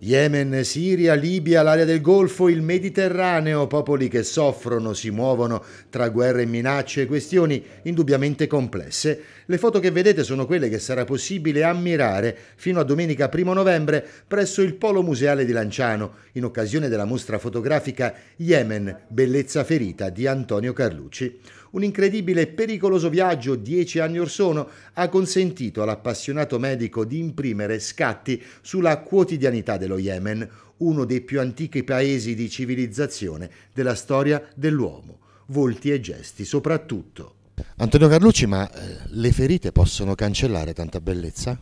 Yemen, Siria, Libia, l'area del Golfo, il Mediterraneo, popoli che soffrono, si muovono tra guerre, e minacce e questioni indubbiamente complesse. Le foto che vedete sono quelle che sarà possibile ammirare fino a domenica 1 novembre presso il Polo Museale di Lanciano, in occasione della mostra fotografica Yemen, bellezza ferita di Antonio Carlucci un incredibile e pericoloso viaggio dieci anni or sono ha consentito all'appassionato medico di imprimere scatti sulla quotidianità dello Yemen, uno dei più antichi paesi di civilizzazione della storia dell'uomo, volti e gesti soprattutto. Antonio Carlucci, ma eh, le ferite possono cancellare tanta bellezza?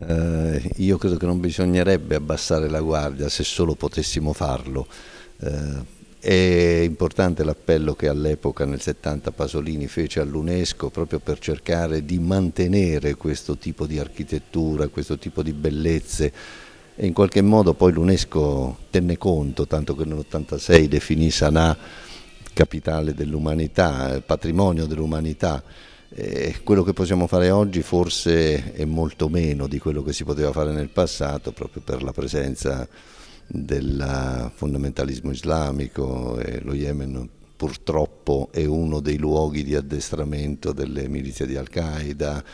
Eh, io credo che non bisognerebbe abbassare la guardia se solo potessimo farlo. Eh, è importante l'appello che all'epoca nel 70 Pasolini fece all'UNESCO proprio per cercare di mantenere questo tipo di architettura, questo tipo di bellezze e in qualche modo poi l'UNESCO tenne conto, tanto che nell'86 definì Sanà capitale dell'umanità, patrimonio dell'umanità. Eh, quello che possiamo fare oggi forse è molto meno di quello che si poteva fare nel passato proprio per la presenza del fondamentalismo islamico e lo Yemen purtroppo è uno dei luoghi di addestramento delle milizie di Al-Qaeda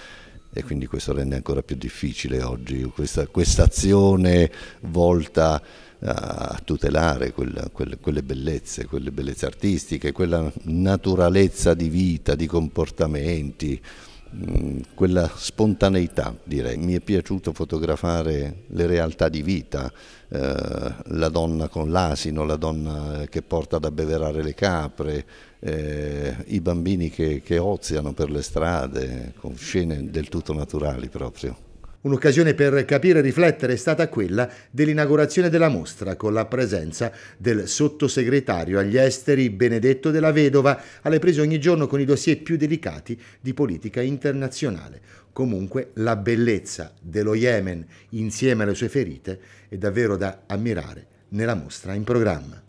e quindi questo rende ancora più difficile oggi questa, azione volta a tutelare quella, quelle, quelle, bellezze, quelle bellezze artistiche, quella naturalezza di vita, di comportamenti, Mm, quella spontaneità direi. Mi è piaciuto fotografare le realtà di vita, eh, la donna con l'asino, la donna che porta ad abbeverare le capre, eh, i bambini che, che oziano per le strade, con scene del tutto naturali proprio. Un'occasione per capire e riflettere è stata quella dell'inaugurazione della mostra con la presenza del sottosegretario agli esteri Benedetto della Vedova, alle prese ogni giorno con i dossier più delicati di politica internazionale. Comunque la bellezza dello Yemen insieme alle sue ferite è davvero da ammirare nella mostra in programma.